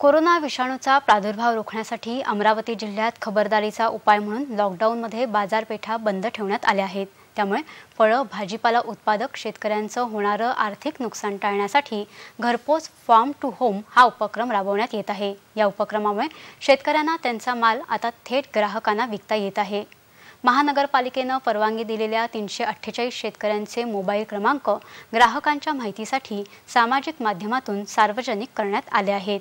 corona विषाणूचा प्रादुर्भाव रोखण्यासाठी अमरावती जिल्ह्यात खबरदारीचा उपाय म्हणून लॉकडाऊनमध्ये बाजारपेठा बंद ठेवण्यात आल्या आहेत त्यामुळे फळं भाजीपाला उत्पादक शेतकऱ्यांचं होणारं आर्थिक नुकसान टाळण्यासाठी घरपोच फार्म टू होम हा उपक्रम राबवण्यात येत आहे या उपक्रमामुळे शेतकऱ्यांना त्यांचा माल आता थेट ग्राहकांना विकता येत आहे महानगरपालिकेनं परवानगी दिलेल्या तीनशे अठ्ठेचाळीस शेतकऱ्यांचे मोबाईल क्रमांक ग्राहकांच्या माहितीसाठी सामाजिक माध्यमातून सार्वजनिक करण्यात आले आहेत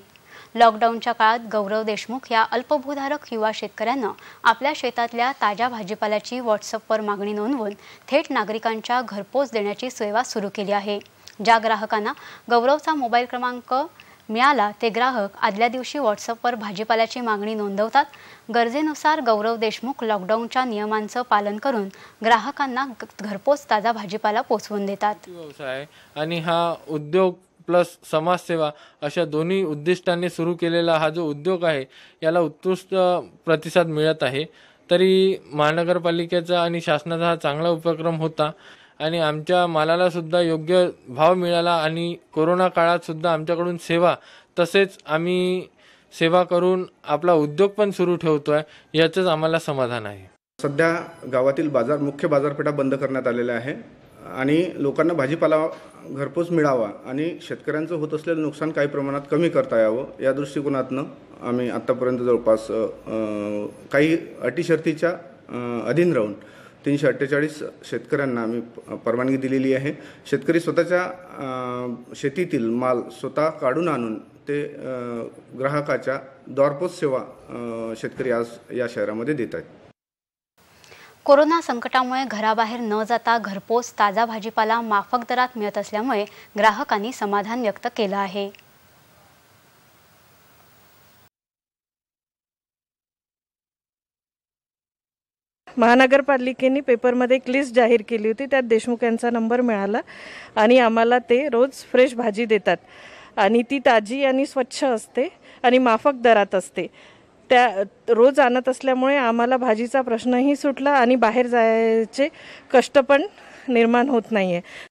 लॉकडाऊनच्या काळात गौरव देशमुख या अल्पभूधारक युवा शेतकऱ्यानं आपल्या शेतातल्या ताज्या भाजीपाल्याची व्हॉट्सअपवर मागणी नोंदवून थेट नागरिकांच्या घरपोच देण्याची सेवा सुरू केली आहे ज्या ग्राहकांना गौरवचा मोबाईल क्रमांक मिळाला ते ग्राहक आदल्या दिवशी व्हॉट्सअपवर भाजीपाल्याची मागणी नोंदवतात गरजेनुसार गौरव देशमुख लॉकडाऊनच्या नियमांचं पालन करून ग्राहकांना घरपोच ताजा भाजीपाला पोचवून देतात व्यवसाय आणि हा उद्योग प्लस समाजसेवा अशा दोन्ही उद्दिष्टांनी सुरू केलेला हा जो उद्योग आहे याला उत्कृष्ट प्रतिसाद मिळत आहे तरी महानगरपालिकेचा आणि शासनाचा हा चांगला उपक्रम होता आणि आमच्या मालाला सुद्धा योग्य भाव मिळाला आणि कोरोना काळात सुद्धा आमच्याकडून सेवा तसेच आम्ही सेवा करून आपला उद्योग पण सुरू ठेवतो आहे याचंच आम्हाला समाधान आहे सध्या गावातील बाजार मुख्य बाजारपेठा बंद करण्यात आलेल्या आहे आणि लोकांना भाजीपाला घरपोच मिळावा आणि शेतकऱ्यांचं होत असलेलं नुकसान काही प्रमाणात कमी करता यावं या दृष्टिकोनातनं आम्ही आत्तापर्यंत जवळपास काही अटीशर्तीच्या अधीन राहून तीनशे अठ्ठेचाळीस शेतकऱ्यांना आम्ही परवानगी दिलेली आहे शेतकरी स्वतःच्या शेतीतील माल स्वतः काढून आणून ते ग्राहकाच्या द्वारपोच सेवा शेतकरी आज या शहरामध्ये देत आहेत कोरोना संकटामुळे घराबाहेर न जाता घरपोच ताजा भाजीपाला माफक दरात मिळत असल्यामुळे ग्राहकांनी समाधान व्यक्त केलं आहे महानगरपालिकेने पेपरमध्ये एक लिस्ट जाहीर केली होती त्यात देशमुख यांचा नंबर मिळाला आणि आम्हाला ते रोज फ्रेश भाजी देतात आणि ती ताजी आणि स्वच्छ असते आणि माफक दरात असते त्या रोज आणत असल्यामुळे आम्हाला भाजीचा प्रश्नही सुटला आणि बाहेर जायचे कष्ट पण निर्माण होत नाही आहे